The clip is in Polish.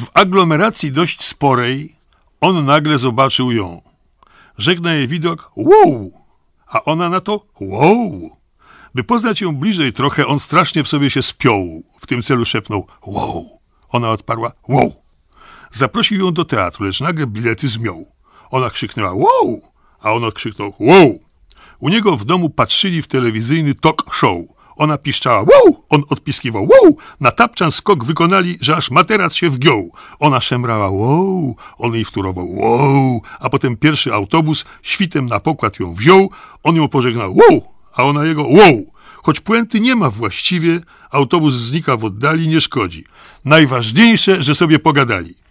W aglomeracji dość sporej on nagle zobaczył ją. Żegna jej widok wow, a ona na to wow. By poznać ją bliżej trochę, on strasznie w sobie się spiął. W tym celu szepnął wow. Ona odparła wow. Zaprosił ją do teatru, lecz nagle bilety zmiął. Ona krzyknęła wow, a on odkrzyknął wow. U niego w domu patrzyli w telewizyjny talk show. Ona piszczała wow, on odpiskiwał wow. Na tapczan skok wykonali, że aż materac się wgiął. Ona szemrała wow, on jej wtórował wow, a potem pierwszy autobus świtem na pokład ją wziął, on ją pożegnał wow, a ona jego wow. Choć puenty nie ma właściwie, autobus znika w oddali, nie szkodzi. Najważniejsze, że sobie pogadali.